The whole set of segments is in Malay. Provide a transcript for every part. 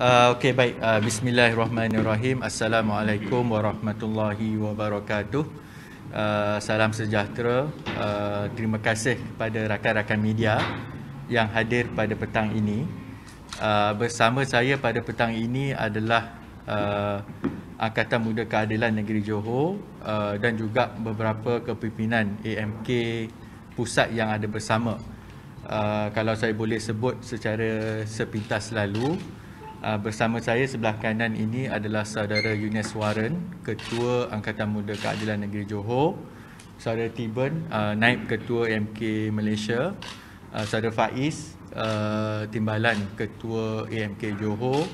Uh, okay baik uh, Bismillahirrahmanirrahim Assalamualaikum warahmatullahi wabarakatuh uh, Salam sejahtera uh, Terima kasih kepada rakan-rakan media Yang hadir pada petang ini uh, Bersama saya pada petang ini adalah uh, Angkatan Muda Keadilan Negeri Johor uh, Dan juga beberapa kepimpinan AMK Pusat yang ada bersama uh, Kalau saya boleh sebut secara sepintas lalu Ah, bersama saya sebelah kanan ini adalah saudara Yunus Warren, Ketua Angkatan Muda Keadilan Negeri Johor. Saudara Tiben, uh, Naib Ketua MK Malaysia. Ah, saudara Faiz, Timbalan Ketua AMK Johor.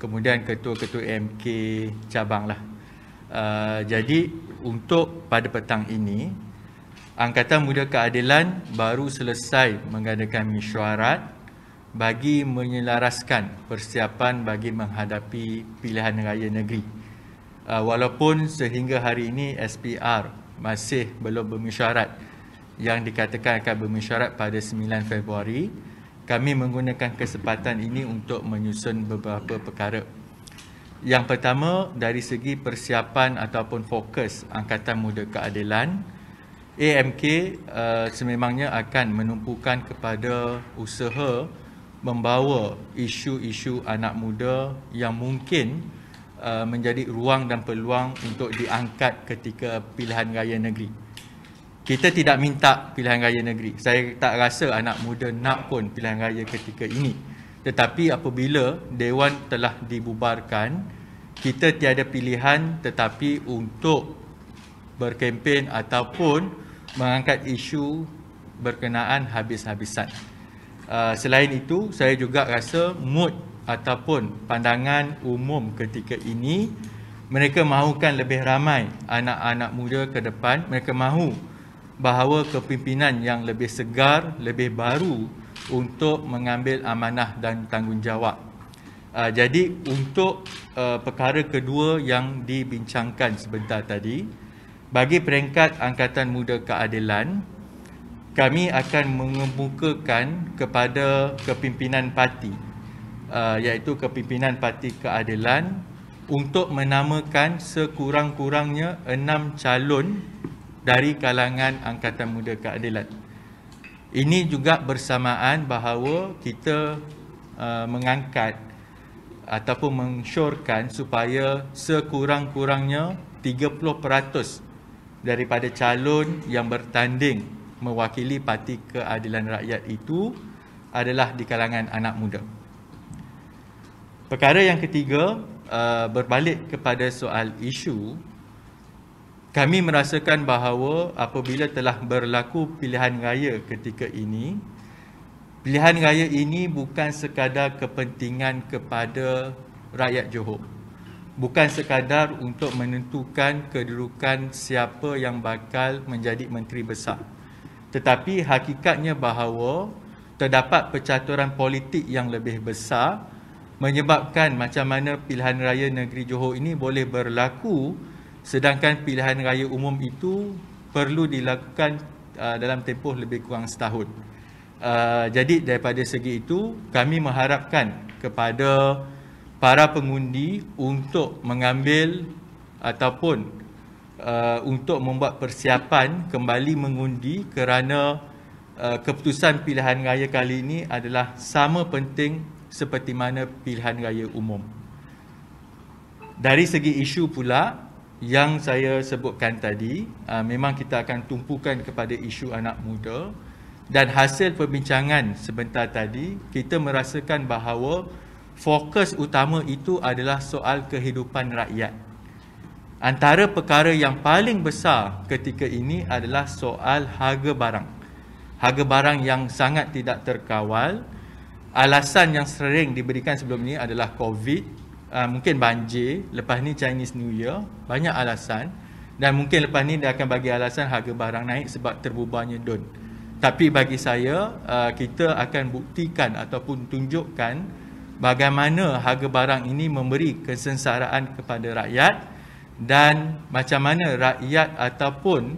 Kemudian Ketua-Ketua AMK Cabang. Lah. jadi untuk pada petang ini, Angkatan Muda Keadilan baru selesai mengadakan mesyuarat bagi menyelaraskan persiapan bagi menghadapi pilihan raya negeri. Ah, walaupun sehingga hari ini SPR masih belum bermesyuarat yang dikatakan akan bermesyuarat pada 9 Februari, kami menggunakan kesempatan ini untuk menyusun beberapa perkara. Yang pertama, dari segi persiapan ataupun fokus Angkatan Muda Keadilan, AMK uh, ah, sememangnya akan menumpukan kepada usaha membawa isu-isu anak muda yang mungkin uh, menjadi ruang dan peluang untuk diangkat ketika pilihan raya negeri. Kita tidak minta pilihan raya negeri. Saya tak rasa anak muda nak pun pilihan raya ketika ini. Tetapi apabila dewan telah dibubarkan, kita tiada pilihan tetapi untuk berkempen ataupun mengangkat isu berkenaan habis-habisan. Ah, selain itu, saya juga rasa mood ataupun pandangan umum ketika ini mereka mahukan lebih ramai anak-anak muda ke depan. Mereka mahu bahawa kepimpinan yang lebih segar, lebih baru untuk mengambil amanah dan tanggungjawab. Uh, jadi untuk uh, perkara kedua yang dibincangkan sebentar tadi, bagi peringkat Angkatan Muda Keadilan, kami akan mengemukakan kepada kepimpinan parti uh, iaitu kepimpinan parti keadilan untuk menamakan sekurang-kurangnya enam calon dari kalangan Angkatan Muda Keadilan. Ini juga bersamaan bahawa kita uh, mengangkat ataupun mengsyorkan supaya sekurang-kurangnya 30% daripada calon yang bertanding mewakili parti keadilan rakyat itu adalah di kalangan anak muda. Perkara yang ketiga, uh, berbalik kepada soal isu, kami merasakan bahawa apabila telah berlaku pilihan raya ketika ini, pilihan raya ini bukan sekadar kepentingan kepada rakyat Johor. Bukan sekadar untuk menentukan kedudukan siapa yang bakal menjadi menteri besar. Tetapi hakikatnya bahawa terdapat percaturan politik yang lebih besar menyebabkan macam mana pilihan raya negeri Johor ini boleh berlaku sedangkan pilihan raya umum itu perlu dilakukan uh, dalam tempoh lebih kurang setahun. Uh, jadi daripada segi itu kami mengharapkan kepada para pengundi untuk mengambil ataupun Uh, untuk membuat persiapan kembali mengundi kerana uh, keputusan pilihan raya kali ini adalah sama penting seperti mana pilihan raya umum. Dari segi isu pula yang saya sebutkan tadi, uh, memang kita akan tumpukan kepada isu anak muda dan hasil perbincangan sebentar tadi, kita merasakan bahawa fokus utama itu adalah soal kehidupan rakyat. Antara perkara yang paling besar ketika ini adalah soal harga barang. Harga barang yang sangat tidak terkawal. Alasan yang sering diberikan sebelum ini adalah COVID, ah, mungkin banjir, lepas ni Chinese New Year, banyak alasan. Dan mungkin lepas ni dia akan bagi alasan harga barang naik sebab terbubarnya don. Tapi bagi saya, ah, kita akan buktikan ataupun tunjukkan bagaimana harga barang ini memberi kesensaraan kepada rakyat dan macam mana rakyat ataupun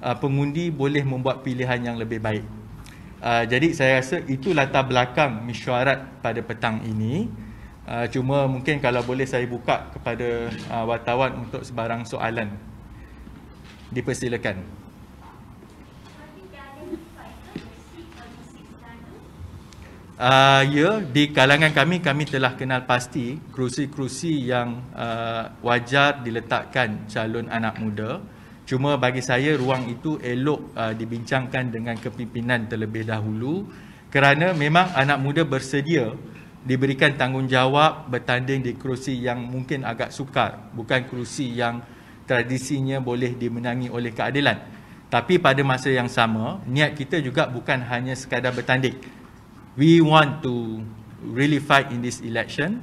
uh, pengundi boleh membuat pilihan yang lebih baik. Uh, jadi saya rasa itu latar belakang mesyuarat pada petang ini. Uh, cuma mungkin kalau boleh saya buka kepada uh, wartawan untuk sebarang soalan. Dipersilakan. Uh, ya, di kalangan kami, kami telah kenal pasti kerusi-kerusi yang uh, wajar diletakkan calon anak muda. Cuma bagi saya, ruang itu elok uh, dibincangkan dengan kepimpinan terlebih dahulu kerana memang anak muda bersedia diberikan tanggungjawab bertanding di kerusi yang mungkin agak sukar, bukan kerusi yang tradisinya boleh dimenangi oleh keadilan. Tapi pada masa yang sama, niat kita juga bukan hanya sekadar bertanding we want to really fight in this election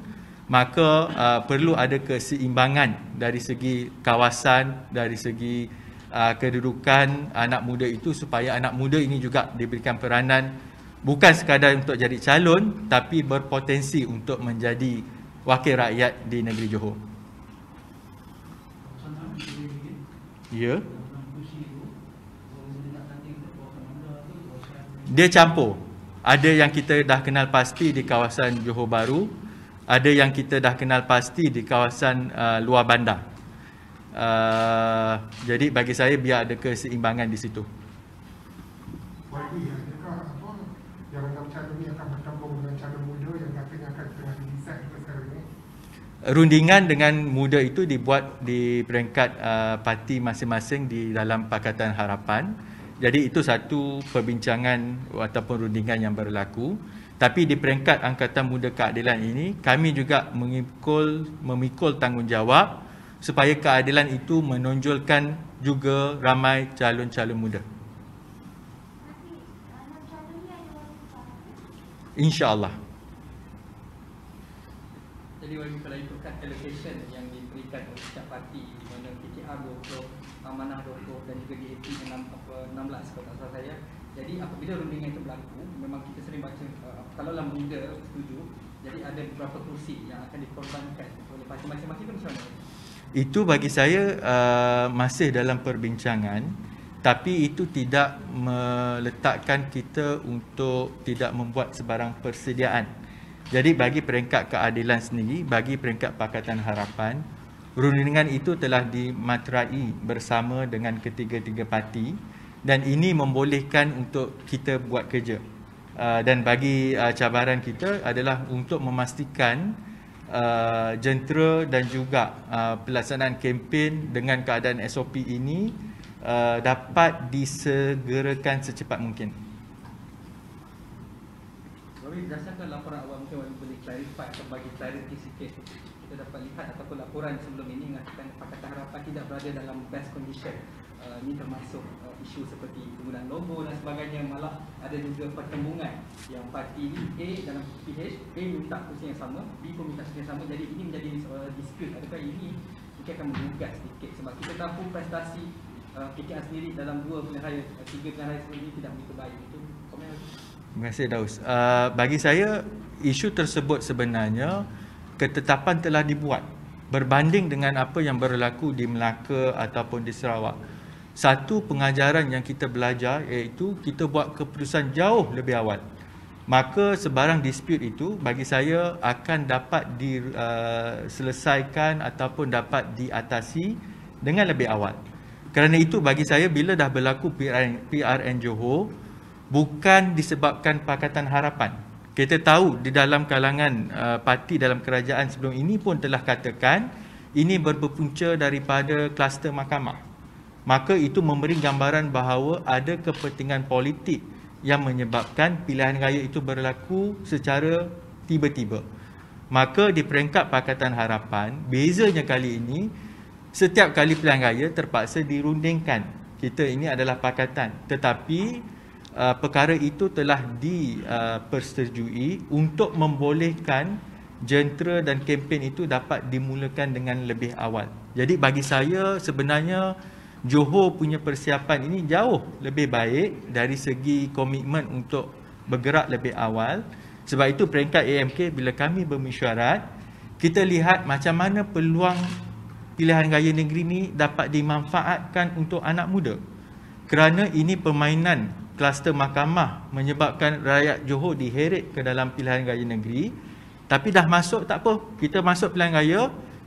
maka uh, perlu ada keseimbangan dari segi kawasan dari segi uh, kedudukan anak muda itu supaya anak muda ini juga diberikan peranan bukan sekadar untuk jadi calon tapi berpotensi untuk menjadi wakil rakyat di negeri Johor. Ya. Dia campur ada yang kita dah kenal pasti di kawasan Johor Bahru, ada yang kita dah kenal pasti di kawasan uh, luar bandar. Uh, jadi bagi saya biar ada keseimbangan di situ. Rundingan dengan muda itu dibuat di peringkat uh, parti masing-masing di dalam Pakatan Harapan. Jadi itu satu perbincangan ataupun rundingan yang berlaku. Tapi di peringkat Angkatan Muda Keadilan ini, kami juga mengikul, memikul tanggungjawab supaya keadilan itu menonjolkan juga ramai calon-calon muda. InsyaAllah. Jadi kalau itu kan allocation yang diberikan oleh setiap parti di mana PTR 20, Amanah 20 dan juga DAP 60 2016 kalau tak salah saya. Jadi apabila rundingan itu berlaku, memang kita sering baca uh, kalau lah muda setuju. Jadi ada beberapa kursi yang akan dikorbankan oleh parti masing-masing itu macam mana? Itu bagi saya uh, masih dalam perbincangan tapi itu tidak meletakkan kita untuk tidak membuat sebarang persediaan. Jadi bagi peringkat keadilan sendiri, bagi peringkat Pakatan Harapan, rundingan itu telah dimaterai bersama dengan ketiga-tiga parti dan ini membolehkan untuk kita buat kerja uh, dan bagi uh, cabaran kita adalah untuk memastikan uh, jentera dan juga uh, pelaksanaan kempen dengan keadaan SOP ini uh, dapat disegerakan secepat mungkin Tapi berdasarkan laporan awak mungkin awak boleh clarify atau bagi clarity sikit kita dapat lihat ataupun laporan sebelum ini mengatakan Pakatan Harapan tidak berada dalam best condition uh, ini termasuk uh, isu seperti penggunaan nombor dan sebagainya malah ada juga pertembungan yang parti ini A dalam PH A minta kursi yang sama B pun minta kursi yang sama jadi ini menjadi uh, dispute adakah ini mungkin akan menggugat sedikit sebab kita tahu prestasi uh, PKR sendiri dalam dua penyelaraya uh, tiga penyelaraya sendiri ini tidak begitu baik itu komen Terima kasih Daus. Uh, bagi saya isu tersebut sebenarnya ketetapan telah dibuat berbanding dengan apa yang berlaku di Melaka ataupun di Sarawak satu pengajaran yang kita belajar iaitu kita buat keputusan jauh lebih awal. Maka sebarang dispute itu bagi saya akan dapat diselesaikan uh, ataupun dapat diatasi dengan lebih awal. Kerana itu bagi saya bila dah berlaku PRN, PRN Johor bukan disebabkan Pakatan Harapan. Kita tahu di dalam kalangan uh, parti dalam kerajaan sebelum ini pun telah katakan ini berpunca daripada kluster mahkamah maka itu memberi gambaran bahawa ada kepentingan politik yang menyebabkan pilihan raya itu berlaku secara tiba-tiba. Maka di peringkat Pakatan Harapan, bezanya kali ini, setiap kali pilihan raya terpaksa dirundingkan. Kita ini adalah pakatan. Tetapi uh, perkara itu telah dipersetujui uh, untuk membolehkan jentera dan kempen itu dapat dimulakan dengan lebih awal. Jadi bagi saya sebenarnya Johor punya persiapan ini jauh lebih baik dari segi komitmen untuk bergerak lebih awal. Sebab itu peringkat AMK bila kami bermesyuarat, kita lihat macam mana peluang pilihan raya negeri ini dapat dimanfaatkan untuk anak muda. Kerana ini permainan kluster mahkamah menyebabkan rakyat Johor diheret ke dalam pilihan raya negeri. Tapi dah masuk tak apa, kita masuk pilihan raya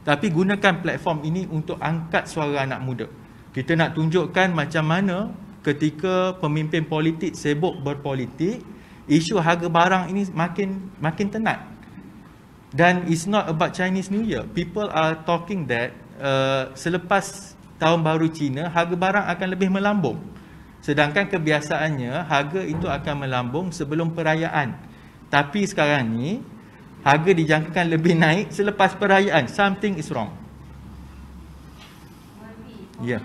tapi gunakan platform ini untuk angkat suara anak muda. Kita nak tunjukkan macam mana ketika pemimpin politik sibuk berpolitik, isu harga barang ini makin makin tenat. Dan it's not about Chinese New Year. People are talking that uh, selepas tahun baru China harga barang akan lebih melambung. Sedangkan kebiasaannya harga itu akan melambung sebelum perayaan. Tapi sekarang ni harga dijangkakan lebih naik selepas perayaan. Something is wrong. Ya. Yeah.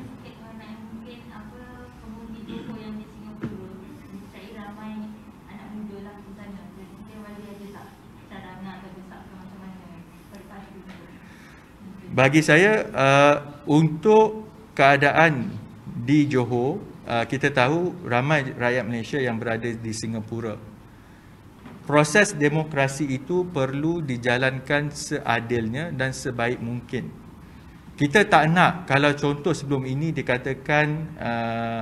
bagi saya uh, untuk keadaan di Johor uh, kita tahu ramai rakyat Malaysia yang berada di Singapura proses demokrasi itu perlu dijalankan seadilnya dan sebaik mungkin kita tak nak kalau contoh sebelum ini dikatakan uh,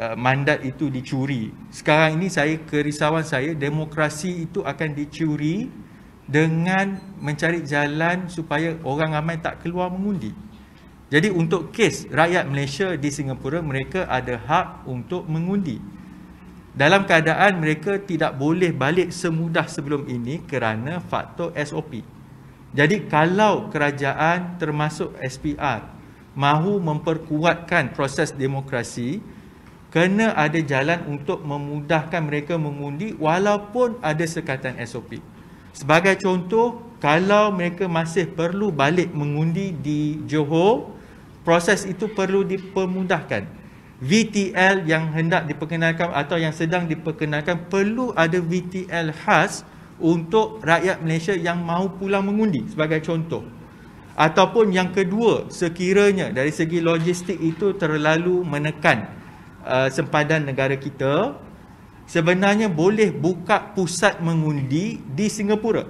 uh, mandat itu dicuri sekarang ini saya kerisauan saya demokrasi itu akan dicuri uh, dengan mencari jalan supaya orang ramai tak keluar mengundi. Jadi untuk kes rakyat Malaysia di Singapura mereka ada hak untuk mengundi. Dalam keadaan mereka tidak boleh balik semudah sebelum ini kerana faktor SOP. Jadi kalau kerajaan termasuk SPR mahu memperkuatkan proses demokrasi kena ada jalan untuk memudahkan mereka mengundi walaupun ada sekatan SOP. Sebagai contoh, kalau mereka masih perlu balik mengundi di Johor, proses itu perlu dipermudahkan. VTL yang hendak diperkenalkan atau yang sedang diperkenalkan perlu ada VTL khas untuk rakyat Malaysia yang mahu pulang mengundi sebagai contoh. Ataupun yang kedua, sekiranya dari segi logistik itu terlalu menekan uh, sempadan negara kita, sebenarnya boleh buka pusat mengundi di Singapura.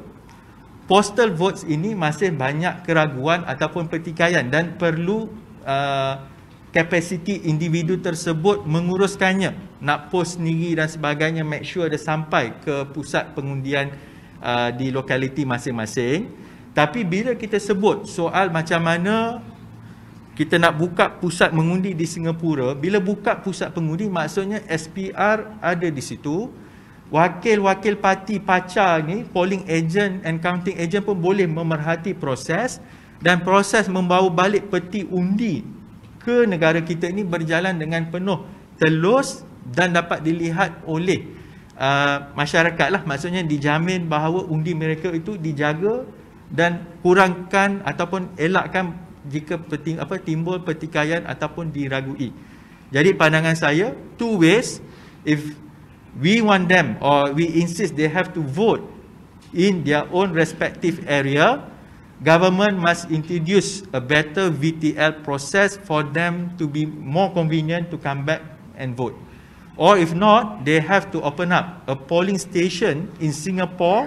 Postal votes ini masih banyak keraguan ataupun pertikaian dan perlu uh, kapasiti uh, individu tersebut menguruskannya. Nak post sendiri dan sebagainya make sure dia sampai ke pusat pengundian uh, di lokaliti masing-masing. Tapi bila kita sebut soal macam mana kita nak buka pusat mengundi di Singapura bila buka pusat pengundi maksudnya SPR ada di situ wakil-wakil parti PACA ni polling agent and counting agent pun boleh memerhati proses dan proses membawa balik peti undi ke negara kita ini berjalan dengan penuh telus dan dapat dilihat oleh uh, masyarakat lah maksudnya dijamin bahawa undi mereka itu dijaga dan kurangkan ataupun elakkan jika peting, apa timbul pertikaian ataupun diragui. Jadi pandangan saya two ways if we want them or we insist they have to vote in their own respective area government must introduce a better VTL process for them to be more convenient to come back and vote. Or if not, they have to open up a polling station in Singapore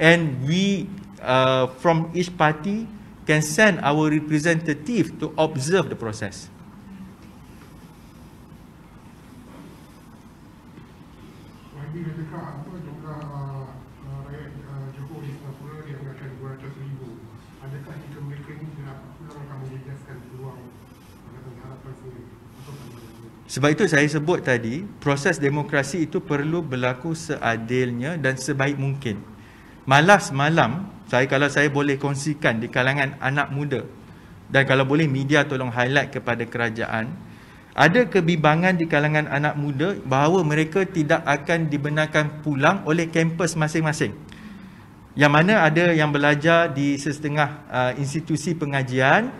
and we uh, from each party can send our representative to observe the process. Sebab itu saya sebut tadi, proses demokrasi itu perlu berlaku seadilnya dan sebaik mungkin. Malas malam, saya kalau saya boleh kongsikan di kalangan anak muda dan kalau boleh media tolong highlight kepada kerajaan ada kebimbangan di kalangan anak muda bahawa mereka tidak akan dibenarkan pulang oleh kampus masing-masing yang mana ada yang belajar di setengah uh, institusi pengajian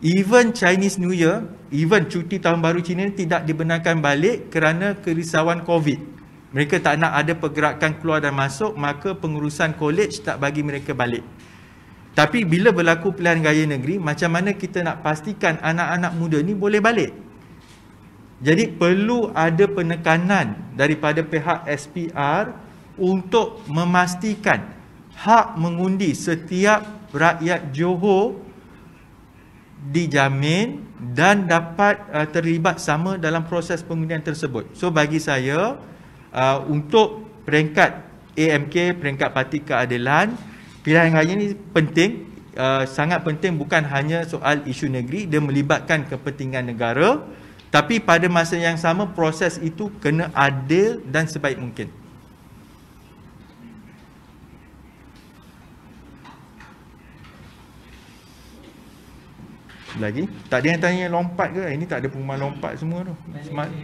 even Chinese New Year even cuti tahun baru Cina tidak dibenarkan balik kerana kerisauan COVID mereka tak nak ada pergerakan keluar dan masuk maka pengurusan kolej tak bagi mereka balik tapi bila berlaku pilihan gaya negeri macam mana kita nak pastikan anak-anak muda ni boleh balik jadi perlu ada penekanan daripada pihak SPR untuk memastikan hak mengundi setiap rakyat Johor dijamin dan dapat uh, terlibat sama dalam proses pengundian tersebut. So bagi saya, Ah, untuk peringkat AMK peringkat parti keadilan pilihan raya ini penting uh, sangat penting bukan hanya soal isu negeri dia melibatkan kepentingan negara tapi pada masa yang sama proses itu kena adil dan sebaik mungkin lagi tak ada yang tanya lompat ke eh, ini tak ada pengumuman lompat semua tu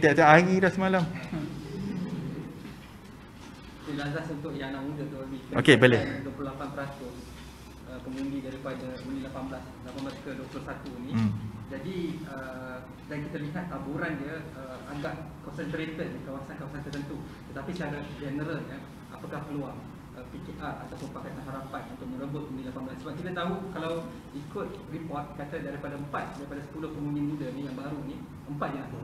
tiap-tiap hari dah semalam hmm. Jelas untuk yang anak muda tu lebih. Okey, boleh. 28% uh, pengundi daripada undi 18, 18 ke 21 ni. Hmm. Jadi uh, dan kita lihat taburan dia uh, agak concentrated di kawasan-kawasan tertentu. Tetapi secara general ya, apakah peluang uh, PKR ataupun Pakatan Harapan untuk merebut undi 18? Sebab kita tahu kalau ikut report kata daripada 4 daripada 10 pengundi muda ni yang baru ni, 4 yang ada.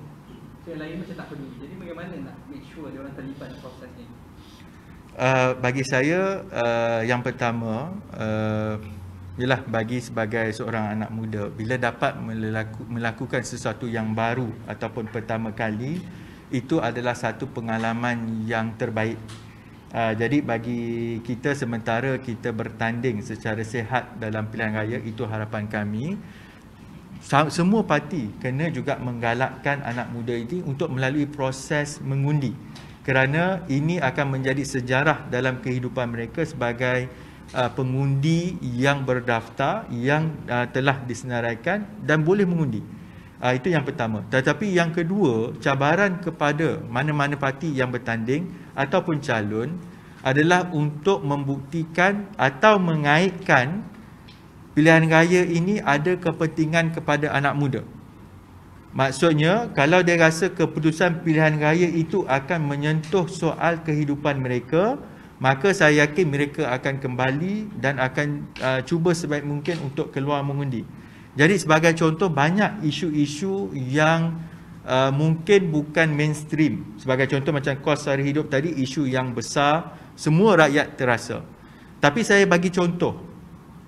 So yang lain macam tak peduli. Jadi bagaimana nak make sure dia orang terlibat dalam proses ni? Eh, bagi saya uh, yang pertama uh, ialah bagi sebagai seorang anak muda bila dapat melaku, melakukan sesuatu yang baru ataupun pertama kali itu adalah satu pengalaman yang terbaik. Uh, jadi bagi kita sementara kita bertanding secara sehat dalam pilihan raya itu harapan kami semua parti kena juga menggalakkan anak muda ini untuk melalui proses mengundi kerana ini akan menjadi sejarah dalam kehidupan mereka sebagai uh, pengundi yang berdaftar yang uh, telah disenaraikan dan boleh mengundi. Uh, itu yang pertama. Tetapi yang kedua, cabaran kepada mana-mana parti yang bertanding ataupun calon adalah untuk membuktikan atau mengaitkan pilihan raya ini ada kepentingan kepada anak muda. Maksudnya kalau dia rasa keputusan pilihan raya itu akan menyentuh soal kehidupan mereka, maka saya yakin mereka akan kembali dan akan uh, cuba sebaik mungkin untuk keluar mengundi. Jadi sebagai contoh banyak isu-isu yang uh, mungkin bukan mainstream. Sebagai contoh macam kos sara hidup tadi isu yang besar semua rakyat terasa. Tapi saya bagi contoh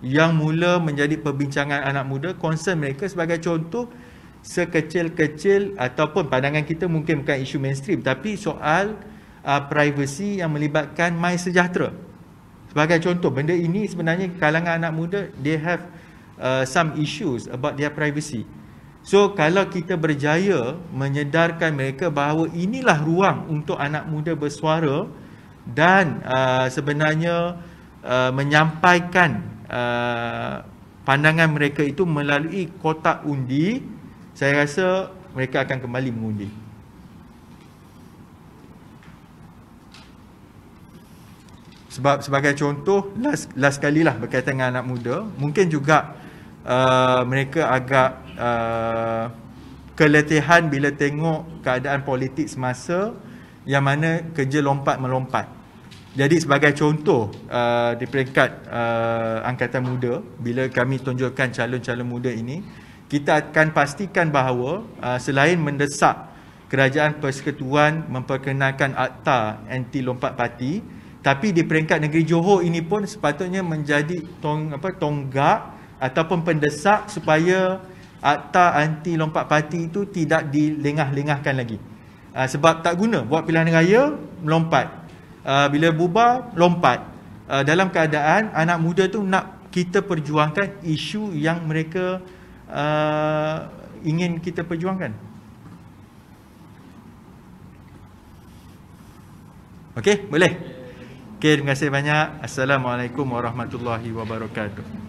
yang mula menjadi perbincangan anak muda, concern mereka sebagai contoh sekecil-kecil ataupun pandangan kita mungkin bukan isu mainstream tapi soal uh, privacy yang melibatkan my sejahtera. Sebagai contoh benda ini sebenarnya kalangan anak muda they have uh, some issues about their privacy. So kalau kita berjaya menyedarkan mereka bahawa inilah ruang untuk anak muda bersuara dan uh, sebenarnya uh, menyampaikan uh, pandangan mereka itu melalui kotak undi saya rasa mereka akan kembali mengundi. Sebab sebagai contoh, last, last kali lah berkaitan dengan anak muda, mungkin juga uh, mereka agak uh, keletihan bila tengok keadaan politik semasa yang mana kerja lompat-melompat. Jadi sebagai contoh uh, di peringkat uh, angkatan muda, bila kami tunjukkan calon-calon muda ini, kita akan pastikan bahawa uh, selain mendesak kerajaan persekutuan memperkenalkan akta anti lompat parti tapi di peringkat negeri Johor ini pun sepatutnya menjadi tong apa tonggak ataupun pendesak supaya akta anti lompat parti itu tidak dilengah-lengahkan lagi uh, sebab tak guna buat pilihan raya melompat uh, bila bubar lompat dalam keadaan anak muda tu nak kita perjuangkan isu yang mereka uh, ingin kita perjuangkan. Okey, boleh. Okey, terima kasih banyak. Assalamualaikum warahmatullahi wabarakatuh.